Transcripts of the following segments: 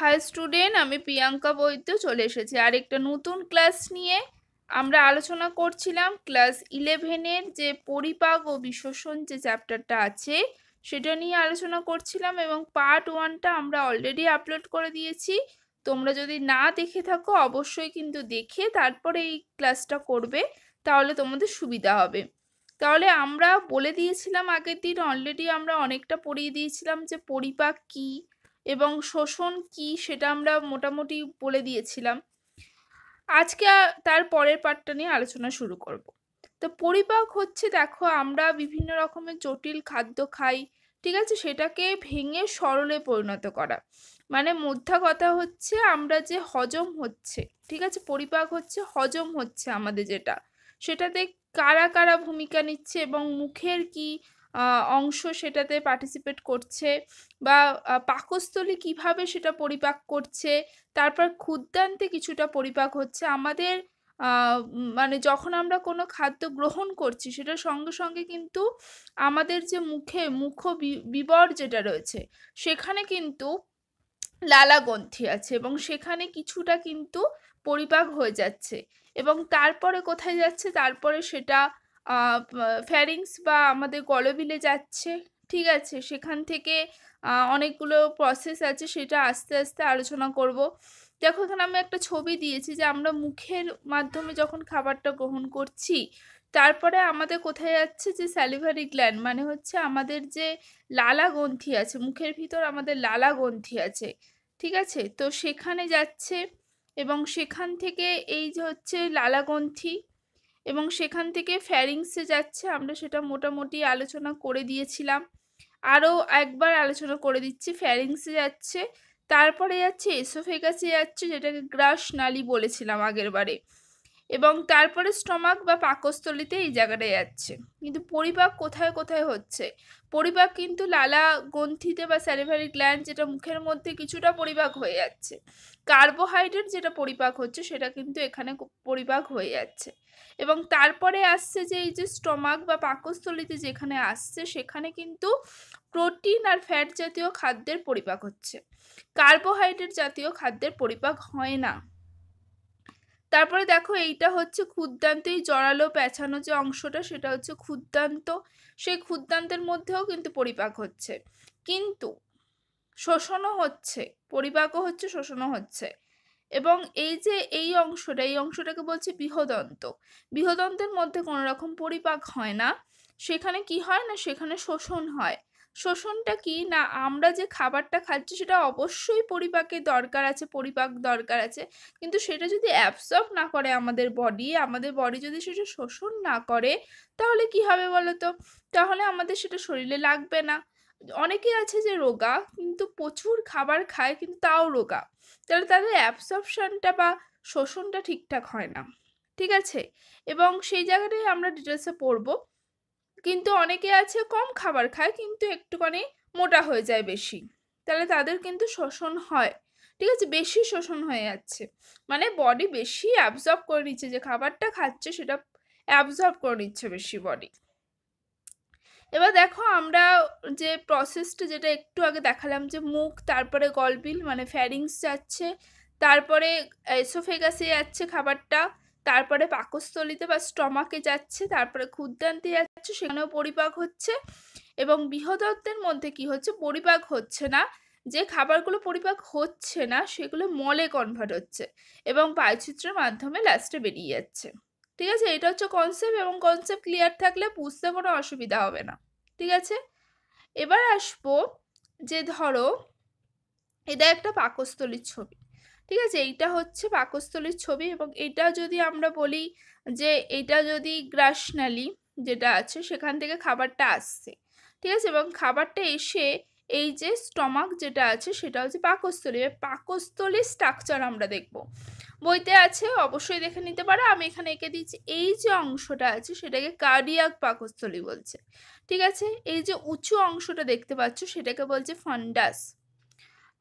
high student আমি প্রিয়াঙ্কা বৈদ্য চলে এসেছি আর একটা নতুন ক্লাস নিয়ে আমরা আলোচনা করছিলাম ক্লাস ইলেভেনের যে পরিপাক ও বিশোষণ যে চ্যাপ্টারটা আছে সেটা নিয়ে আলোচনা করছিলাম এবং পার্ট ওয়ানটা আমরা অলরেডি আপলোড করে দিয়েছি তোমরা যদি না দেখে থাকো অবশ্যই কিন্তু দেখে তারপরে এই ক্লাসটা করবে তাহলে তোমাদের সুবিধা হবে তাহলে আমরা বলে দিয়েছিলাম আগের দিন অলরেডি আমরা অনেকটা পড়িয়ে দিয়েছিলাম যে পরিপাক কী এবং শোষণ কি সেটা আমরা মোটামুটি বলে দিয়েছিলাম আজকে তার পরের পার্টটা নিয়ে আলোচনা শুরু করব তো পরিপাক হচ্ছে দেখো আমরা বিভিন্ন রকমের জটিল খাদ্য খাই ঠিক আছে সেটাকে ভেঙে সরলে পরিণত করা মানে মধ্যা কথা হচ্ছে আমরা যে হজম হচ্ছে ঠিক আছে পরিপাক হচ্ছে হজম হচ্ছে আমাদের যেটা সেটাতে কারা কারা ভূমিকা নিচ্ছে এবং মুখের কি অংশ সেটাতে পার্টিসিপেট করছে বা পাকস্থলী কিভাবে সেটা পরিপাক করছে তারপর ক্ষুদ্রান্তে কিছুটা পরিপাক হচ্ছে আমাদের মানে যখন আমরা কোনো খাদ্য গ্রহণ করছি সেটার সঙ্গে সঙ্গে কিন্তু আমাদের যে মুখে মুখ বিবর যেটা রয়েছে সেখানে কিন্তু লালাগ্রন্থি আছে এবং সেখানে কিছুটা কিন্তু পরিপাক হয়ে যাচ্ছে এবং তারপরে কোথায় যাচ্ছে তারপরে সেটা ফ্যারিংস বা আমাদের গলবিলে যাচ্ছে ঠিক আছে সেখান থেকে অনেকগুলো প্রসেস আছে সেটা আস্তে আস্তে আলোচনা করব দেখো এখানে আমি একটা ছবি দিয়েছি যে আমরা মুখের মাধ্যমে যখন খাবারটা গ্রহণ করছি তারপরে আমাদের কোথায় যাচ্ছে যে স্যালিভারি গ্ল্যান্ড মানে হচ্ছে আমাদের যে লালা গ্রন্থি আছে মুখের ভিতর আমাদের লালা গ্রন্থি আছে ঠিক আছে তো সেখানে যাচ্ছে এবং সেখান থেকে এই যে হচ্ছে লালা গ্রন্থি এবং সেখান থেকে ফ্যারিংসে যাচ্ছে আমরা সেটা মোটামুটি আলোচনা করে দিয়েছিলাম আরও একবার আলোচনা করে দিচ্ছি ফ্যারিংসে যাচ্ছে তারপরে যাচ্ছে এসোফেগাসে যাচ্ছে যেটাকে গ্রাস নালি বলেছিলাম আগের বারে এবং তারপরে স্টমাক বা পাকস্থলিতে এই জায়গাটায় যাচ্ছে কিন্তু পরিপাক কোথায় কোথায় হচ্ছে পরিপাক কিন্তু লালা গ্রন্থিতে বা স্যারিভারি গ্ল্যান্ড যেটা মুখের মধ্যে কিছুটা পরিপাক হয়ে যাচ্ছে কার্বোহাইড্রেট যেটা পরিপাক হচ্ছে সেটা কিন্তু এখানে পরিপাক হয়ে যাচ্ছে এবং তারপরে আসছে যে এই যে স্টমাক বা পাকস্থলিতে যেখানে আসছে সেখানে কিন্তু প্রোটিন আর ফ্যাট জাতীয় খাদ্যের পরিপাক হচ্ছে কার্বোহাইড্রেট জাতীয় খাদ্যের পরিপাক হয় না তারপরে দেখো এইটা হচ্ছে ক্ষুদ্রান্ত এই জড়ালো পেছানো যে অংশটা সেটা হচ্ছে ক্ষুদ্রান্ত সেই ক্ষুদ্রান্তের মধ্যেও কিন্তু পরিপাক হচ্ছে কিন্তু শোষণও হচ্ছে পরিপাকও হচ্ছে শোষণও হচ্ছে এবং এই যে এই অংশটা এই অংশটাকে বলছে বৃহদন্ত বৃহদন্তের মধ্যে কোনো রকম পরিপাক হয় না সেখানে কি হয় না সেখানে শোষণ হয় শোষণটা কি না আমরা যে খাবারটা খাচ্ছি সেটা অবশ্যই পরিপাকের দরকার আছে পরিপাক দরকার আছে কিন্তু সেটা যদি অ্যাবসর্ব না করে আমাদের বডি আমাদের বডি যদি সেটা শোষণ না করে তাহলে কি হবে বলো তো তাহলে আমাদের সেটা শরীরে লাগবে না অনেকে আছে যে রোগা কিন্তু প্রচুর খাবার খায় কিন্তু তাও রোগা তাহলে তাদের অ্যাবসর্পশানটা বা শোষণটা ঠিকঠাক হয় না ঠিক আছে এবং সেই জায়গাটাই আমরা ডিটেলসে পড়ব কিন্তু অনেকে আছে কম খাবার খায় কিন্তু একটুখানি মোটা হয়ে যায় বেশি তাহলে তাদের কিন্তু শোষণ হয় ঠিক আছে বেশি শোষণ হয়ে যাচ্ছে মানে বডি বেশি অ্যাবজর্ব করে নিচ্ছে যে খাবারটা খাচ্ছে সেটা অ্যাবজর্ব করে নিচ্ছে বেশি বডি এবার দেখো আমরা যে প্রসেসটা যেটা একটু আগে দেখালাম যে মুখ তারপরে গলবিল মানে ফ্যারিংস যাচ্ছে তারপরে এসোফেগাসে যাচ্ছে খাবারটা তারপরে পাকস্থলিতে বা স্টমাকে যাচ্ছে তারপরে ক্ষুদ্রান্তে যাচ্ছে সেখানেও পরিপাক হচ্ছে এবং বৃহদত্বের মধ্যে কি হচ্ছে পরিপাক হচ্ছে না যে খাবারগুলো পরিপাক হচ্ছে না সেগুলো মলে কনভার্ট হচ্ছে এবং পায়চিত্রের মাধ্যমে লাস্টে বেরিয়ে যাচ্ছে ঠিক আছে এটা হচ্ছে কনসেপ্ট এবং কনসেপ্ট ক্লিয়ার থাকলে বুঝতে কোনো অসুবিধা হবে না ঠিক আছে এবার আসবো যে ধরো এটা একটা পাকস্থলীর ছবি ঠিক আছে এইটা হচ্ছে পাকস্থলীর ছবি এবং এটা যদি আমরা বলি যে এটা যদি গ্রাসনালি যেটা আছে সেখান থেকে খাবারটা আসছে ঠিক আছে এবং খাবারটা এসে এই যে স্টমাক যেটা আছে সেটা হচ্ছে পাকস্থলী পাকস্থলীর স্ট্রাকচার আমরা দেখব বইতে আছে অবশ্যই দেখে নিতে পারো আমি এখানে এঁকে দিচ্ছি এই যে অংশটা আছে সেটাকে কার্ডিয়াক পাকস্থলী বলছে ঠিক আছে এই যে উঁচু অংশটা দেখতে পাচ্ছ সেটাকে বলছে ফান্ডাস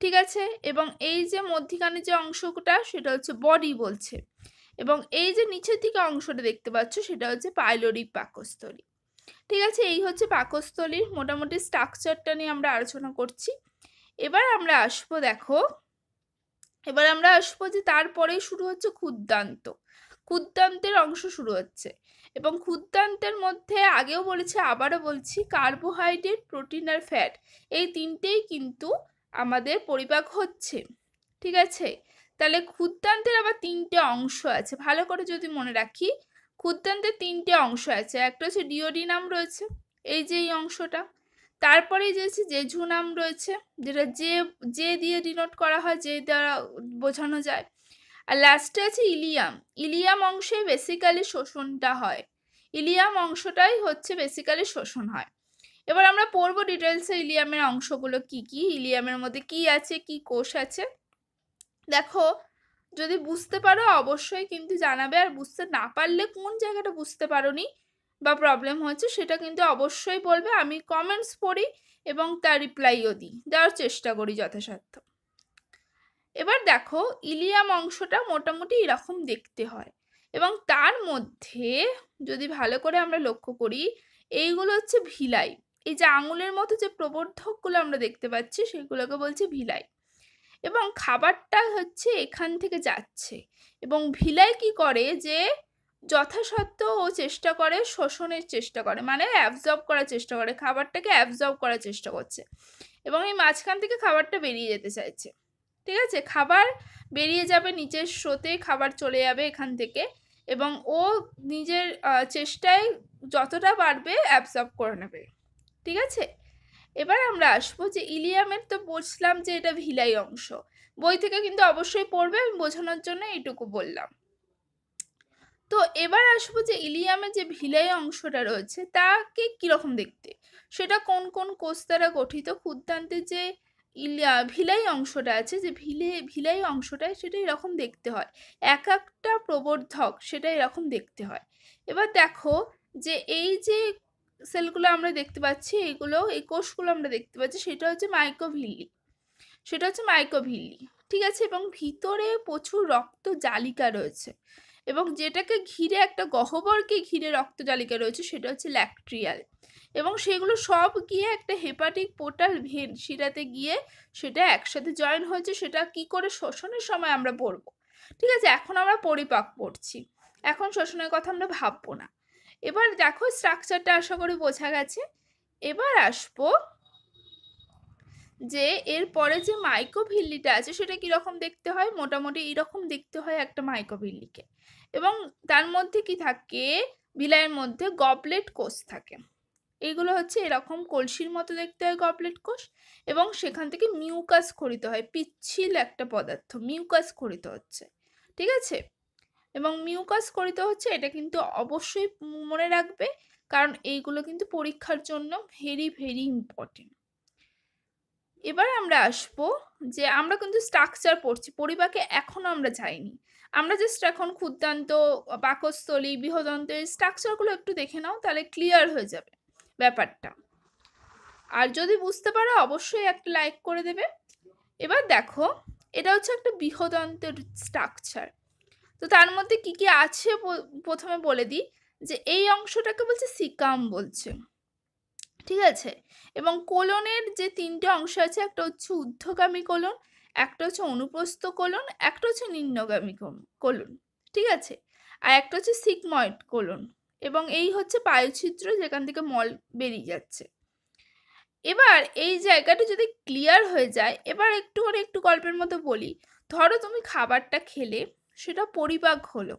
ঠিক আছে এবং এই যে মধ্যিখানে যে অংশটা সেটা হচ্ছে বডি বলছে এবং এই যে নিচের দিকে অংশটা দেখতে পাচ্ছ সেটা হচ্ছে পাইলোরিক পাকস্থলী ঠিক আছে এই হচ্ছে পাকস্থলীর মোটামুটি স্ট্রাকচারটা নিয়ে আমরা আলোচনা করছি এবার আমরা আসবো দেখো এবার আমরা আসবো যে তারপরেই শুরু হচ্ছে ক্ষুদ্রান্ত ক্ষুদ্রান্তের অংশ শুরু হচ্ছে এবং ক্ষুদ্রান্তের মধ্যে আগেও বলেছি আবারও বলছি কার্বোহাইড্রেট প্রোটিন আর ফ্যাট এই তিনটেই কিন্তু আমাদের পরিপাক হচ্ছে ঠিক আছে তাহলে ক্ষুদ্রান্তের আবার তিনটে অংশ আছে ভালো করে যদি মনে রাখি ক্ষুদ্রান্তের তিনটে অংশ আছে একটা হচ্ছে ডিওডিনাম রয়েছে এই যে এই অংশটা তারপরে যেছে যে নাম রয়েছে যেটা যে যে দিয়ে ডিনোট করা হয় যে দ্বারা বোঝানো যায় আর লাস্টে আছে ইলিয়াম ইলিয়াম অংশে বেসিক্যালি শোষণটা হয় ইলিয়াম অংশটাই হচ্ছে বেসিক্যালি শোষণ হয় এবার আমরা পড়ব ডিটেলসে ইলিয়ামের অংশগুলো কি কি ইলিয়ামের মধ্যে কি আছে কি কোষ আছে দেখো যদি বুঝতে পারো অবশ্যই কিন্তু জানাবে আর বুঝতে না পারলে কোন জায়গাটা বুঝতে পারো নি বা প্রবলেম হয়েছে সেটা কিন্তু অবশ্যই বলবে আমি কমেন্টস পড়ি এবং তার রিপ্লাইও দিই দেওয়ার চেষ্টা করি যথাসাধ্য এবার দেখো ইলিয়াম অংশটা মোটামুটি এরকম দেখতে হয় এবং তার মধ্যে যদি ভালো করে আমরা লক্ষ্য করি এইগুলো হচ্ছে ভিলাই এই যে আঙুলের মতো যে প্রবর্ধকগুলো আমরা দেখতে পাচ্ছি সেগুলোকে বলছি ভিলাই এবং খাবারটা হচ্ছে এখান থেকে যাচ্ছে এবং ভিলাই কি করে যে যথাসত্ত্ব ও চেষ্টা করে শোষণের চেষ্টা করে মানে অ্যাবজর্ব করার চেষ্টা করে খাবারটাকে অ্যাবজর্ব করার চেষ্টা করছে এবং এই মাঝখান থেকে খাবারটা বেরিয়ে যেতে চাইছে ঠিক আছে খাবার বেরিয়ে যাবে নিচের স্রোতে খাবার চলে যাবে এখান থেকে এবং ও নিজের চেষ্টায় যতটা পারবে অ্যাবজর্ব করে নেবে ঠিক আছে এবার আমরা আসবো যে ইলিয়ামের তো বুঝলাম যে এটা ভিলাই অংশ বই থেকে কিন্তু অবশ্যই পড়বে আমি বোঝানোর জন্য এইটুকু বললাম তো এবার আসবো যে ইলিয়ামের যে ভিলাই অংশটা রয়েছে তাকে কীরকম দেখতে সেটা কোন কোন কোষ দ্বারা গঠিত ক্ষুদ্রান্তের যে ইলিয়া ভিলাই অংশটা আছে যে ভিলে ভিলাই অংশটায় সেটা এরকম দেখতে হয় এক একটা প্রবর্ধক সেটা এরকম দেখতে হয় এবার দেখো যে এই যে সেলগুলো আমরা দেখতে পাচ্ছি এগুলো এই কোষগুলো আমরা দেখতে পাচ্ছি সেটা হচ্ছে মাইক্রোভিল্লি সেটা হচ্ছে মাইক্রোভিল্লি ঠিক আছে এবং ভিতরে প্রচুর রক্ত জালিকা রয়েছে এবং যেটাকে ঘিরে একটা গহ্বরকে ঘিরে রক্তজালিকা রয়েছে সেটা হচ্ছে ল্যাকট্রিয়াল এবং সেগুলো সব গিয়ে একটা হেপাটিক পোর্টাল ভেন শিরাতে গিয়ে সেটা একসাথে জয়েন হয়েছে সেটা কি করে শোষণের সময় আমরা পড়ব ঠিক আছে এখন আমরা পরিপাক পড়ছি এখন শোষণের কথা আমরা ভাববো না এবার দেখো স্ট্রাকচারটা আশা করি বোঝা গেছে এবার আসবো যে এর পরে যে মাইক্রোভিল্লিটা আছে সেটা কীরকম দেখতে হয় মোটামুটি এরকম দেখতে হয় একটা মাইক্রোভিল্লিকে এবং তার মধ্যে কি থাকে বিলাইয়ের মধ্যে গবলেট কোষ থাকে এইগুলো হচ্ছে এরকম কলসির মতো দেখতে হয় গবলেট কোষ এবং সেখান থেকে মিউকাস খরিত হয় পিচ্ছিল একটা পদার্থ মিউকাস খরিত হচ্ছে ঠিক আছে এবং মিউকাস খরিত হচ্ছে এটা কিন্তু অবশ্যই মনে রাখবে কারণ এইগুলো কিন্তু পরীক্ষার জন্য ভেরি ভেরি ইম্পর্টেন্ট এবার আমরা আসব যে আমরা কিন্তু স্ট্রাকচার পড়ছি পরিবাকে এখনও আমরা যাইনি আমরা জাস্ট এখন ক্ষুদ্রান্ত পাকস্থলী এই স্ট্রাকচারগুলো একটু দেখে নাও তাহলে ক্লিয়ার হয়ে যাবে ব্যাপারটা আর যদি বুঝতে পারো অবশ্যই একটা লাইক করে দেবে এবার দেখো এটা হচ্ছে একটা বৃহদন্তের স্ট্রাকচার তো তার মধ্যে কি কি আছে প্রথমে বলে দিই যে এই অংশটাকে বলছে সিকাম বলছে ঠিক আছে এবং কোলনের যে তিনটে অংশ আছে একটা হচ্ছে উদ্ধকামী কোলন একটা হচ্ছে অনুপ্রস্থ কোলন একটা হচ্ছে নিম্নগামী কোলন ঠিক আছে আর একটা হচ্ছে সিকময়েড কোলন এবং এই হচ্ছে পায়ুচিত্র যেখান থেকে মল বেরিয়ে যাচ্ছে এবার এই জায়গাটা যদি ক্লিয়ার হয়ে যায় এবার একটু করে একটু গল্পের মতো বলি ধরো তুমি খাবারটা খেলে সেটা পরিপাক হলো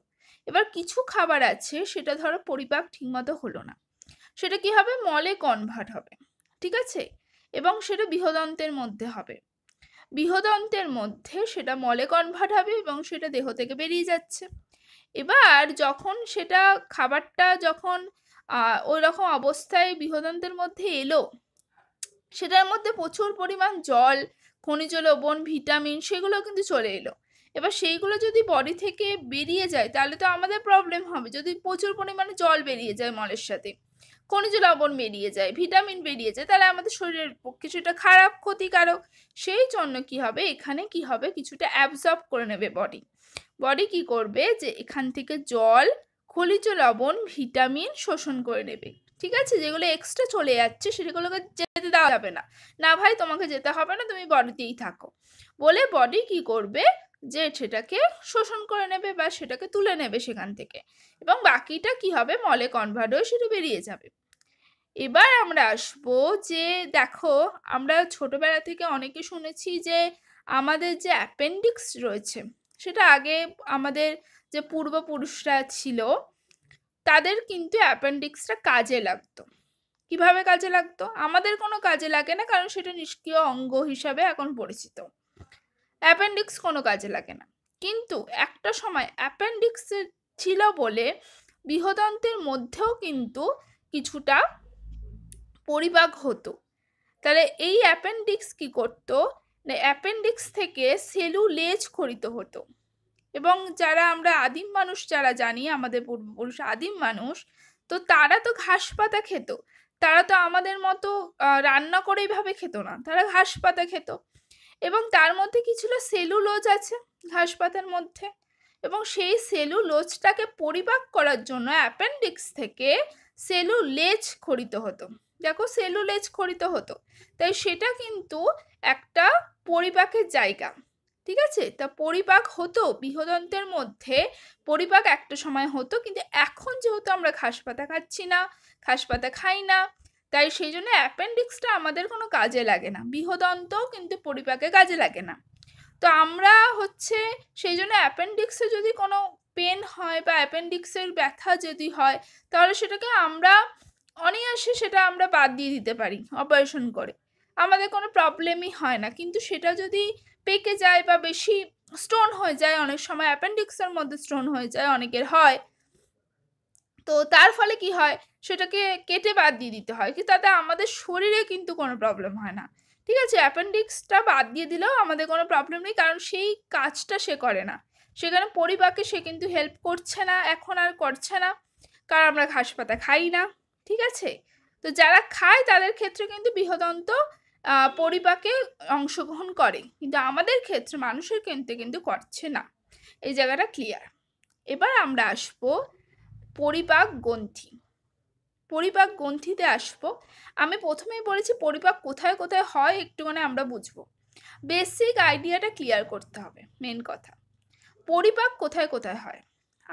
এবার কিছু খাবার আছে সেটা ধরো পরিপাক ঠিকমতো হলো না সেটা কি হবে মলে কনভার্ট হবে ঠিক আছে এবং সেটা বৃহদন্তের মধ্যে হবে বৃহদন্তের মধ্যে সেটা মলে কনভার্ট হবে এবং সেটা দেহ থেকে বেরিয়ে যাচ্ছে এবার যখন সেটা খাবারটা যখন ওই রকম অবস্থায় বৃহদন্তের মধ্যে এলো সেটার মধ্যে প্রচুর পরিমাণ জল খনিজ লবণ ভিটামিন সেগুলো কিন্তু চলে এলো এবার সেইগুলো যদি বডি থেকে বেরিয়ে যায় তাহলে তো আমাদের প্রবলেম হবে যদি প্রচুর পরিমাণে জল বেরিয়ে যায় মলের সাথে খনিজ লবণ বেরিয়ে যায় ভিটামিন বেরিয়ে যায় তাহলে আমাদের শরীরের পক্ষে সেটা খারাপ ক্ষতিকারক সেই জন্য কি হবে এখানে কি হবে কিছুটা অ্যাবজর্ব করে নেবে বডি বডি কি করবে যে এখান থেকে জল খনিজ লবণ ভিটামিন শোষণ করে নেবে ঠিক আছে যেগুলো এক্সট্রা চলে যাচ্ছে সেগুলোকে যেতে দেওয়া যাবে না না ভাই তোমাকে যেতে হবে না তুমি বডিতেই থাকো বলে বডি কি করবে যে সেটাকে শোষণ করে নেবে বা সেটাকে তুলে নেবে সেখান থেকে এবং বাকিটা কি হবে মলে কনভার্ট হয়ে সেটা বেরিয়ে যাবে এবার আমরা আসব যে দেখো আমরা ছোটবেলা থেকে অনেকে শুনেছি যে আমাদের যে অ্যাপেন্ডিক্স রয়েছে সেটা আগে আমাদের যে পূর্বপুরুষরা ছিল তাদের কিন্তু অ্যাপেন্ডিক্সটা কাজে লাগতো কিভাবে কাজে লাগতো আমাদের কোনো কাজে লাগে না কারণ সেটা নিষ্ক্রিয় অঙ্গ হিসাবে এখন পরিচিত অ্যাপেন্ডিক্স কোনো কাজে লাগে না কিন্তু একটা সময় অ্যাপেন্ডিক্স ছিল বলে বৃহদন্তের মধ্যেও কিন্তু কিছুটা পরিবাগ হতো তাহলে এই অ্যাপেন্ডিক্স কি করত না মানে অ্যাপেন্ডিক্স থেকে সেলু লেজ খরিত হতো এবং যারা আমরা আদিম মানুষ যারা জানি আমাদের পূর্বপুরুষ আদিম মানুষ তো তারা তো ঘাস পাতা খেত তারা তো আমাদের মতো রান্না করে এইভাবে খেত না তারা ঘাস পাতা খেত এবং তার মধ্যে কি ছিল সেলুলোজ আছে ঘাস পাতার মধ্যে এবং সেই সেলুলোজটাকে পরিপাক করার জন্য অ্যাপেন্ডিক্স থেকে সেলুলেজ খরিত হতো দেখো সেলুলেজ খরিত হতো তাই সেটা কিন্তু একটা পরিপাকের জায়গা ঠিক আছে তা পরিপাক হতো বৃহদন্তের মধ্যে পরিপাক একটা সময় হতো কিন্তু এখন যেহেতু আমরা ঘাস পাতা খাচ্ছি না ঘাস পাতা খাই না তাই সেই জন্য অ্যাপেন্ডিক্সটা আমাদের কোনো কাজে লাগে না বৃহদন্ত কিন্তু পরিপাকে কাজে লাগে না তো আমরা হচ্ছে সেই জন্য অ্যাপেন্ডিক্সে যদি কোনো পেন হয় বা অ্যাপেন্ডিক্সের ব্যথা যদি হয় তাহলে সেটাকে আমরা অনায়াসে সেটা আমরা বাদ দিয়ে দিতে পারি অপারেশন করে আমাদের কোনো প্রবলেমই হয় না কিন্তু সেটা যদি পেকে যায় বা বেশি স্টোন হয়ে যায় অনেক সময় অ্যাপেন্ডিক্সের মধ্যে স্টোন হয়ে যায় অনেকের হয় তো তার ফলে কি হয় সেটাকে কেটে বাদ দিয়ে দিতে হয় কিন্তু তাতে আমাদের শরীরে কিন্তু কোনো প্রবলেম হয় না ঠিক আছে অ্যাপেন্ডিক্সটা বাদ দিয়ে দিলেও আমাদের কোনো প্রবলেম নেই কারণ সেই কাজটা সে করে না সেখানে পরিবারকে সে কিন্তু হেল্প করছে না এখন আর করছে না কারণ আমরা ঘাস পাতা খাই না ঠিক আছে তো যারা খায় তাদের ক্ষেত্রে কিন্তু বৃহদন্ত পরিপাকে অংশগ্রহণ করে কিন্তু আমাদের ক্ষেত্রে মানুষের কিন্তু কিন্তু করছে না এই জায়গাটা ক্লিয়ার এবার আমরা আসবো পরিপাক গ্রন্থি পরিপাক গ্রন্থিতে আসবো আমি প্রথমেই বলেছি পরিপাক কোথায় কোথায় হয় একটু মানে আমরা বুঝবো বেসিক আইডিয়াটা ক্লিয়ার করতে হবে মেন কথা পরিপাক কোথায় কোথায় হয়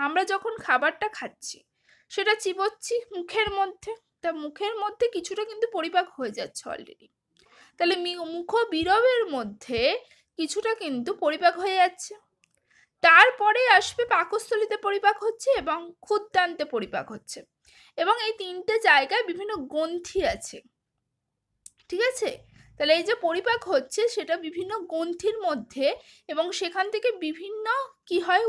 আমরা যখন খাবারটা খাচ্ছি সেটা চিবোচ্ছি মুখের মধ্যে তা মুখের মধ্যে কিছুটা কিন্তু পরিপাক হয়ে যাচ্ছে অলরেডি তাহলে মুখ বিরবের মধ্যে কিছুটা কিন্তু পরিপাক হয়ে যাচ্ছে তারপরে আসবে পাকস্থলিতে পরিপাক হচ্ছে এবং ক্ষুদ্রান্তে পরিপাক হচ্ছে এবং এই তিনটে জায়গায় বিভিন্ন গ্রন্থি আছে ঠিক আছে তাহলে এই যে পরিপাক হচ্ছে সেটা বিভিন্ন গ্রন্থির মধ্যে এবং সেখান থেকে বিভিন্ন কি হয়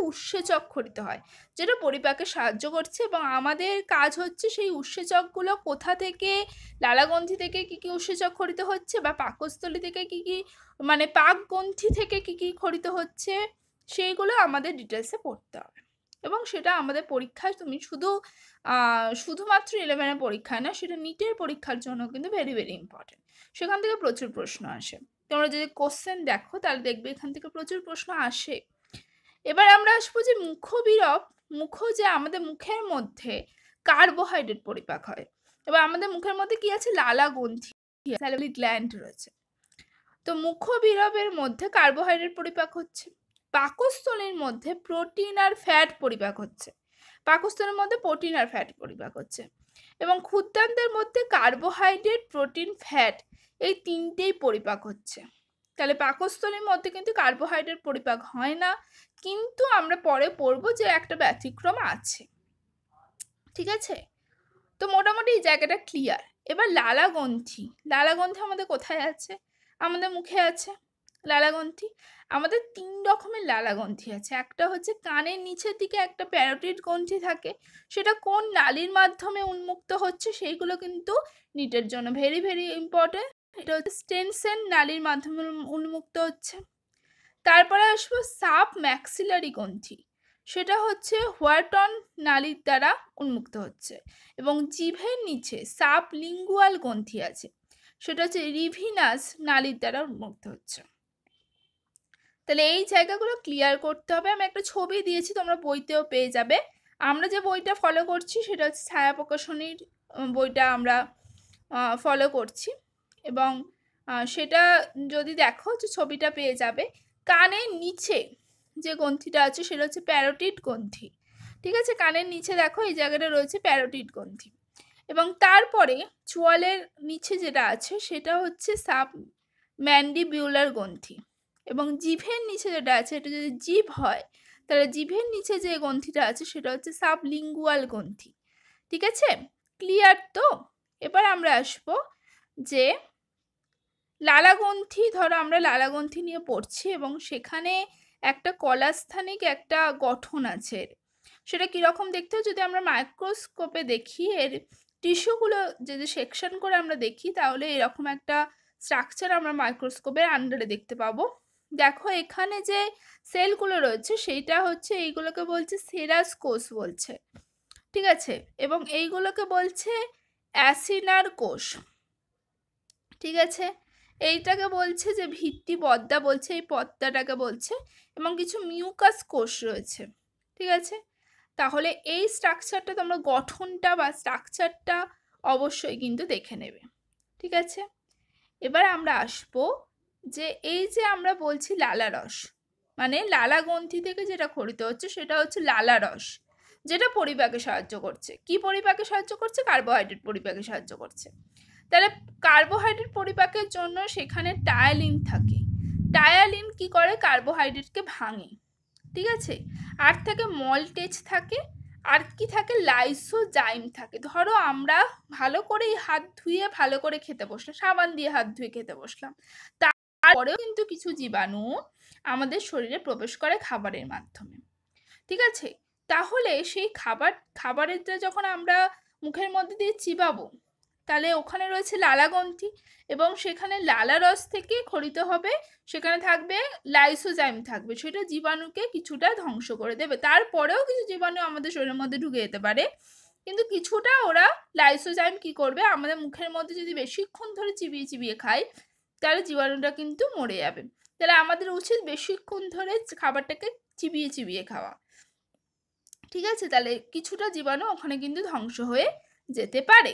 খরিত হয় যেটা পরিপাকে সাহায্য করছে এবং আমাদের কাজ হচ্ছে সেই উৎসেচকগুলো কোথা থেকে লালাগ্রন্থি থেকে কি কি খরিত হচ্ছে বা পাকস্থলী থেকে কি কি মানে পাক থেকে কি কি খরিত হচ্ছে সেইগুলো আমাদের ডিটেলসে পড়তে হবে এবং সেটা আমাদের পরীক্ষায় তুমি শুধু শুধুমাত্র ইলেভেনের পরীক্ষায় না সেটা নিটের পরীক্ষার জন্য কিন্তু ভেরি ভেরি ইম্পর্টেন্ট সেখান থেকে প্রচুর প্রশ্ন আসে তোমরা যদি কোশ্চেন দেখো তাহলে দেখবে এখান থেকে প্রচুর প্রশ্ন আসে এবার আমরা আসবো যে মুখ মুখ যে আমাদের মুখের মধ্যে কার্বোহাইড্রেট পরিপাক হয় এবার আমাদের মুখের মধ্যে কি আছে লালা গ্রন্থি গ্ল্যান্ড রয়েছে তো মুখবিরবের মধ্যে কার্বোহাইড্রেট পরিপাক হচ্ছে পাকস্থলীর মধ্যে প্রোটিন আর ফ্যাট পরিপাক হচ্ছে পাকস্থলীর মধ্যে প্রোটিন আর ফ্যাট পরিপাক হচ্ছে এবং ক্ষুদ্রান্তের মধ্যে কার্বোহাইড্রেট প্রোটিন ফ্যাট এই তিনটেই পরিপাক হচ্ছে তাহলে পাকস্থলীর মধ্যে কিন্তু কার্বোহাইড্রেট পরিপাক হয় না কিন্তু আমরা পরে পড়বো যে একটা ব্যতিক্রম আছে ঠিক আছে তো মোটামুটি এই জায়গাটা ক্লিয়ার এবার লালাগন্থি লালাগন্থি আমাদের কোথায় আছে আমাদের মুখে আছে লালাগ্রন্থি আমাদের তিন রকমের লালাগ্রন্থি আছে একটা হচ্ছে কানের নিচের দিকে একটা প্যারোটিড গ্রন্থি থাকে সেটা কোন নালীর মাধ্যমে উন্মুক্ত হচ্ছে সেইগুলো কিন্তু নিটের জন্য ভেরি ভেরি ইম্পর্টেন্ট এটা হচ্ছে স্টেনসেন নালীর মাধ্যমে উন্মুক্ত হচ্ছে তারপরে আসবো সাপ ম্যাক্সিলারি গ্রন্থি সেটা হচ্ছে হোয়াটন নালীর দ্বারা উন্মুক্ত হচ্ছে এবং জিভের নিচে সাপ লিঙ্গুয়াল গ্রন্থি আছে সেটা হচ্ছে রিভিনাস নালীর দ্বারা উন্মুক্ত হচ্ছে তাহলে এই জায়গাগুলো ক্লিয়ার করতে হবে আমি একটা ছবি দিয়েছি তোমরা বইতেও পেয়ে যাবে আমরা যে বইটা ফলো করছি সেটা হচ্ছে ছায়া প্রকাশনীর বইটা আমরা ফলো করছি এবং সেটা যদি দেখো যে ছবিটা পেয়ে যাবে কানের নিচে যে গ্রন্থিটা আছে সেটা হচ্ছে প্যারোটিড গ্রন্থি ঠিক আছে কানের নিচে দেখো এই জায়গাটা রয়েছে প্যারোটিড গ্রন্থি এবং তারপরে চুয়ালের নিচে যেটা আছে সেটা হচ্ছে সাব ম্যান্ডিবিউলার গ্রন্থি এবং জিভের নিচে যেটা আছে এটা যদি জিভ হয় তাহলে জিভের নিচে যে গ্রন্থিটা আছে সেটা হচ্ছে সাবলিঙ্গুয়াল গ্রন্থি ঠিক আছে ক্লিয়ার তো এবার আমরা আসব যে লালাগ্রন্থি ধরো আমরা লালাগ্রন্থি নিয়ে পড়ছি এবং সেখানে একটা কলাস্থানিক একটা গঠন আছে সেটা কীরকম দেখতে যদি আমরা মাইক্রোস্কোপে দেখি এর টিস্যুগুলো যদি সেকশন করে আমরা দেখি তাহলে এরকম একটা স্ট্রাকচার আমরা মাইক্রোস্কোপের আন্ডারে দেখতে পাবো দেখো এখানে যে সেলগুলো রয়েছে সেইটা হচ্ছে এইগুলোকে বলছে সেরাস কোষ বলছে ঠিক আছে এবং এইগুলোকে বলছে অ্যাসিনার কোষ ঠিক আছে এইটাকে বলছে যে ভিত্তি পদ্মা বলছে এই পদ্মাটাকে বলছে এবং কিছু মিউকাস কোষ রয়েছে ঠিক আছে তাহলে এই স্ট্রাকচারটা তোমরা গঠনটা বা স্ট্রাকচারটা অবশ্যই কিন্তু দেখে নেবে ঠিক আছে এবার আমরা আসবো যে এই যে আমরা বলছি লালা রস মানে লালা গ্রন্থি থেকে যেটা খরিত হচ্ছে সেটা হচ্ছে লালা রস যেটা পরিপাকে সাহায্য করছে কি পরিপাকে সাহায্য করছে কার্বোহাইড্রেট পরিপাকে সাহায্য করছে তাহলে কার্বোহাইড্রেট পরিপাকের জন্য সেখানে টায়ালিন থাকে টায়ালিন কি করে কার্বোহাইড্রেটকে ভাঙে ঠিক আছে আর থাকে মলটেজ থাকে আর কি থাকে লাইসোজাইম থাকে ধরো আমরা ভালো করে হাত ধুয়ে ভালো করে খেতে বসলাম সাবান দিয়ে হাত ধুয়ে খেতে বসলাম তা পরেও কিন্তু কিছু জীবাণু আমাদের শরীরে প্রবেশ করে খাবারের মাধ্যমে ঠিক আছে তাহলে সেই খাবার খাবারেরটা যখন আমরা মুখের মধ্যে দিয়ে চিবাবো তাহলে ওখানে রয়েছে লালাগন্থি এবং সেখানে লালা রস থেকে খরিত হবে সেখানে থাকবে লাইসোজাইম থাকবে সেটা জীবাণুকে কিছুটা ধ্বংস করে দেবে তারপরেও কিছু জীবাণু আমাদের শরীরের মধ্যে ঢুকে যেতে পারে কিন্তু কিছুটা ওরা লাইসোজাইম কি করবে আমাদের মুখের মধ্যে যদি বেশিক্ষণ ধরে চিবিয়ে চিবিয়ে খায় তাহলে জীবাণুটা কিন্তু মরে যাবে তাহলে আমাদের উচিত বেশিক্ষণ ধরে খাবারটাকে চিবিয়ে চিবিয়ে খাওয়া ঠিক আছে তাহলে কিছুটা জীবাণু ওখানে কিন্তু ধ্বংস হয়ে যেতে পারে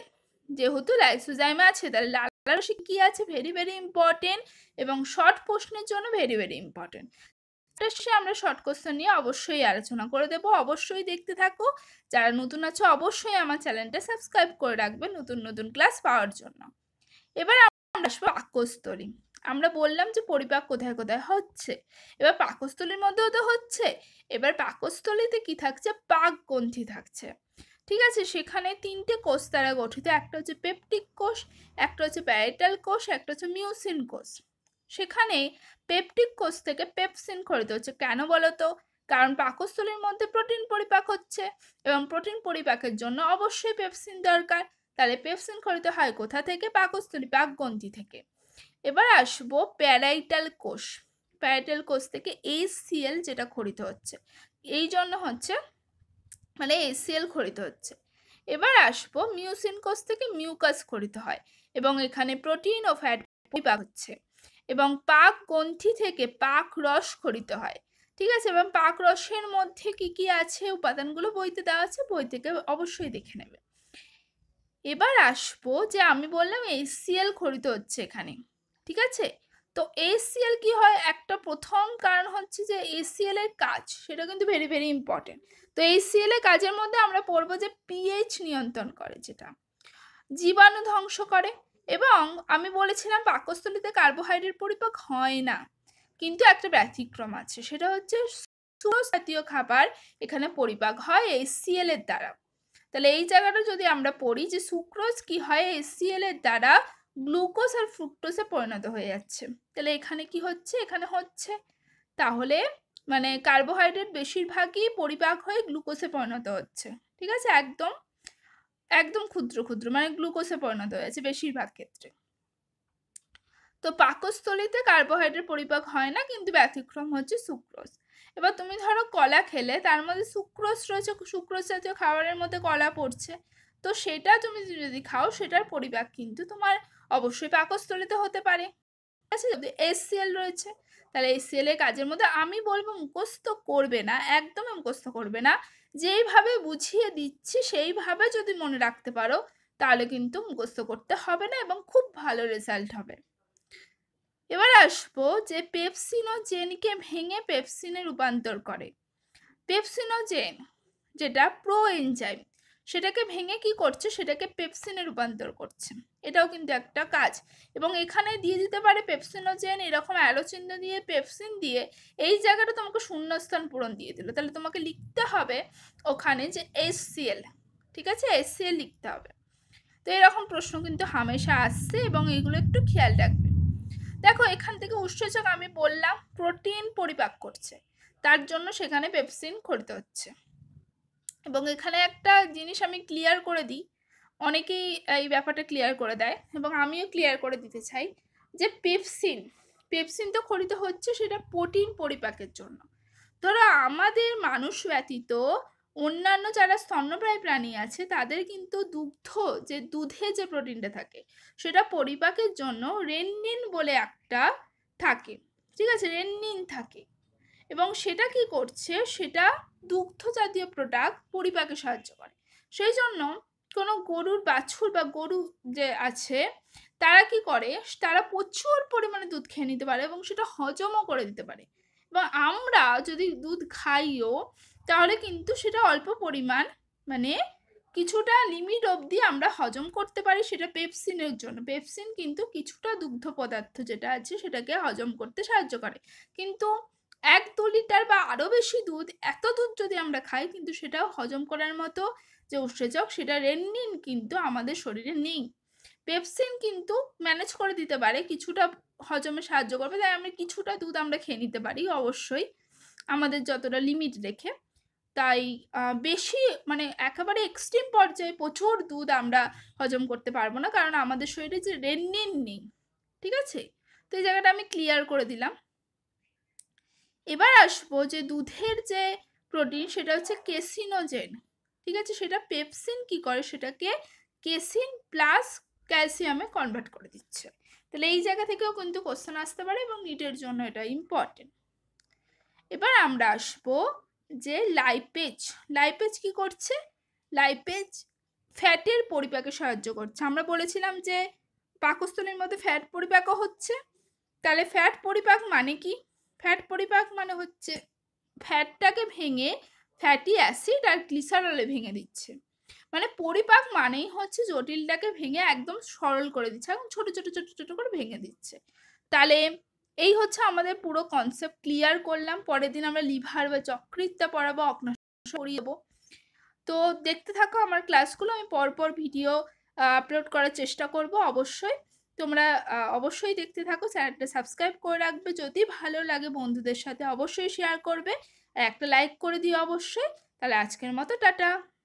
যেহেতু লাইসোজাইমে আছে তাহলে লালারসে কী আছে ভেরি ভেরি ইম্পর্টেন্ট এবং শর্ট প্রশ্নের জন্য ভেরি ভেরি ইম্পর্টেন্ট সে আমরা শর্ট কোশ্চেন নিয়ে অবশ্যই আলোচনা করে দেব অবশ্যই দেখতে থাকো যারা নতুন আছো অবশ্যই আমার চ্যানেলটা সাবস্ক্রাইব করে রাখবে নতুন নতুন ক্লাস পাওয়ার জন্য এবার আসবো পাকস্থলী আমরা বললাম যে পরিপাক কোথায় কোথায় হচ্ছে এবার পাকস্থলীর মধ্যেও তো হচ্ছে এবার পাকস্থলীতে কি থাকছে পাকগ্রন্থি থাকছে ঠিক আছে সেখানে তিনটে কোষ দ্বারা গঠিত একটা হচ্ছে পেপটিক কোষ একটা হচ্ছে প্যারিটাল কোষ একটা হচ্ছে মিউসিন কোষ সেখানে পেপটিক কোষ থেকে পেপসিন খরিদ হচ্ছে কেন বলতো কারণ পাকস্থলীর মধ্যে প্রোটিন পরিপাক হচ্ছে এবং প্রোটিন পরিপাকের জন্য অবশ্যই পেপসিন দরকার তাহলে পেপসিন খরিত হয় কোথা থেকে পাকস্থলী পাকগ্রন্থি থেকে এবার আসবো প্যারাইটাল কোষ প্যারাইটাল কোষ থেকে এসিএল যেটা খরিত হচ্ছে এই জন্য হচ্ছে মানে এসিএল খরিত হচ্ছে এবার আসবো মিউসিন কোষ থেকে মিউকাস খরিত হয় এবং এখানে প্রোটিন ও ফ্যাট পাক হচ্ছে এবং পাক গন্থি থেকে পাক রস খরিত হয় ঠিক আছে এবং পাক রসের মধ্যে কি কি আছে উপাদানগুলো বইতে দেওয়া আছে বই থেকে অবশ্যই দেখে নেবে এবার আসবো যে আমি বললাম এসিএল খরিত হচ্ছে এখানে ঠিক আছে তো এসিএল কি হয় একটা প্রথম কারণ হচ্ছে যে এসিএল এর কাজ সেটা কিন্তু ভেরি ভেরি ইম্পর্টেন্ট তো এসিএল এর কাজের মধ্যে আমরা পড়বো যে পিএইচ নিয়ন্ত্রণ করে যেটা জীবাণু ধ্বংস করে এবং আমি বলেছিলাম পাকস্থলিতে কার্বোহাইড্রেট পরিপাক হয় না কিন্তু একটা ব্যতিক্রম আছে সেটা হচ্ছে সুরস জাতীয় খাবার এখানে পরিপাক হয় এসিএল এর দ্বারা তাহলে এই জায়গাটা যদি আমরা পড়ি যে সুক্রোজ কি হয় এসিএল এর দ্বারা গ্লুকোজ আর ফ্রুক্টোজে পরিণত হয়ে যাচ্ছে তাহলে এখানে কি হচ্ছে এখানে হচ্ছে তাহলে মানে কার্বোহাইড্রেট বেশিরভাগই পরিপাক হয়ে গ্লুকোজে পরিণত হচ্ছে ঠিক আছে একদম একদম ক্ষুদ্র ক্ষুদ্র মানে গ্লুকোজে পরিণত হয়ে যাচ্ছে বেশিরভাগ ক্ষেত্রে তো পাকস্থলিতে কার্বোহাইড্রেট পরিপাক হয় না কিন্তু ব্যতিক্রম হচ্ছে সুক্রোজ এবার তুমি ধরো কলা খেলে তার মধ্যে সুক্রোজ রয়েছে সুক্রোজ জাতীয় খাবারের মধ্যে কলা পড়ছে তো সেটা তুমি যদি খাও সেটার পরিপাক কিন্তু তোমার অবশ্যই পাকস্থলিতে হতে পারে ঠিক আছে যদি এসসিএল রয়েছে তাহলে এসসিএল এর কাজের মধ্যে আমি বলবো মুখস্ত করবে না একদমই মুখস্ত করবে না যেইভাবে বুঝিয়ে দিচ্ছি সেইভাবে যদি মনে রাখতে পারো তাহলে কিন্তু মুখস্ত করতে হবে না এবং খুব ভালো রেজাল্ট হবে এবার আসবো যে পেপসিনোজেনকে ভেঙে পেপসিনে রূপান্তর করে পেপসিনোজেন যেটা প্রো এনজাইম সেটাকে ভেঙে কি করছে সেটাকে পেপসিনে রূপান্তর করছে এটাও কিন্তু একটা কাজ এবং এখানে দিয়ে দিতে পারে পেপসিনোজেন এরকম অ্যালোচিহ্ন দিয়ে পেপসিন দিয়ে এই জায়গাটা তোমাকে শূন্যস্থান পূরণ দিয়ে দিল তাহলে তোমাকে লিখতে হবে ওখানে যে এসসিএল ঠিক আছে এসসিএল লিখতে হবে তো এরকম প্রশ্ন কিন্তু হামেশা আসছে এবং এইগুলো একটু খেয়াল রাখবে দেখো এখান থেকে উৎসেচক আমি বললাম প্রোটিন পরিপাক করছে তার জন্য সেখানে পেপসিন করতে হচ্ছে এবং এখানে একটা জিনিস আমি ক্লিয়ার করে দিই অনেকেই এই ব্যাপারটা ক্লিয়ার করে দেয় এবং আমিও ক্লিয়ার করে দিতে চাই যে পেপসিন পেপসিন তো খরিত হচ্ছে সেটা প্রোটিন পরিপাকের জন্য ধরো আমাদের মানুষ ব্যতীত অন্যান্য যারা স্তন্যপ্রায় প্রাণী আছে তাদের কিন্তু দুগ্ধ যে দুধে যে প্রোটিনটা থাকে সেটা পরিপাকের জন্য রেননিন বলে একটা থাকে ঠিক আছে রেননিন থাকে এবং সেটা কি করছে সেটা দুগ্ধ জাতীয় প্রোডাক্ট পরিপাকে সাহায্য করে সেই জন্য কোনো গরুর বাছুর বা গরু যে আছে তারা কি করে তারা প্রচুর পরিমাণে দুধ খেয়ে নিতে পারে এবং সেটা হজমও করে দিতে পারে এবং আমরা যদি দুধ খাইও তাহলে কিন্তু সেটা অল্প পরিমাণ মানে কিছুটা লিমিট অবধি আমরা হজম করতে পারি সেটা পেপসিনের জন্য পেপসিন কিন্তু কিছুটা দুগ্ধ পদার্থ যেটা আছে সেটাকে হজম করতে সাহায্য করে কিন্তু এক দু লিটার বা আরও বেশি দুধ এত দুধ যদি আমরা খাই কিন্তু সেটাও হজম করার মতো যে উৎসেচক সেটা রেন্নিন কিন্তু আমাদের শরীরে নেই পেপসিন কিন্তু ম্যানেজ করে দিতে পারে কিছুটা হজমে সাহায্য করবে তাই আমরা কিছুটা দুধ আমরা খেয়ে নিতে পারি অবশ্যই আমাদের যতটা লিমিট রেখে তাই বেশি মানে একেবারে এক্সট্রিম পর্যায়ে প্রচুর দুধ আমরা হজম করতে পারবো না কারণ আমাদের শরীরে যে রেনিন নেই ঠিক আছে তো এই জায়গাটা আমি ক্লিয়ার করে দিলাম এবার আসবো যে দুধের যে প্রোটিন সেটা হচ্ছে কেসিনোজেন ঠিক আছে সেটা পেপসিন কি করে সেটাকে কেসিন প্লাস ক্যালসিয়ামে কনভার্ট করে দিচ্ছে তাহলে এই জায়গা থেকেও কিন্তু কোশ্চেন আসতে পারে এবং নিটের জন্য এটা ইম্পর্টেন্ট এবার আমরা আসবো যে লাইপেজ লাইপেজ কি করছে লাইপেজ ফ্যাটের পরিপাকে সাহায্য করছে আমরা বলেছিলাম যে পাকস্থলীর মধ্যে ফ্যাট পরিপাকও হচ্ছে তাহলে ফ্যাট পরিপাক মানে কি ফ্যাট পরিপাক মানে হচ্ছে ফ্যাটটাকে ভেঙে ফ্যাটি অ্যাসিড আর গ্লিসারলে ভেঙে দিচ্ছে মানে পরিপাক মানেই হচ্ছে জটিলটাকে ভেঙে একদম সরল করে দিচ্ছে এবং ছোটো ছোটো ছোটো ছোটো করে ভেঙে দিচ্ছে তাহলে এই হচ্ছে আমাদের পুরো কনসেপ্ট ক্লিয়ার করলাম পরের দিন আমরা লিভার বা চক্রিতটা পড়াবো অগ্নাশ করিয়ে তো দেখতে থাকো আমার ক্লাসগুলো আমি পরপর ভিডিও আপলোড করার চেষ্টা করব অবশ্যই তোমরা অবশ্যই দেখতে থাকো চ্যানেলটা সাবস্ক্রাইব করে রাখবে যদি ভালো লাগে বন্ধুদের সাথে অবশ্যই শেয়ার করবে আর একটা লাইক করে দিও অবশ্যই তাহলে আজকের মতো টাটা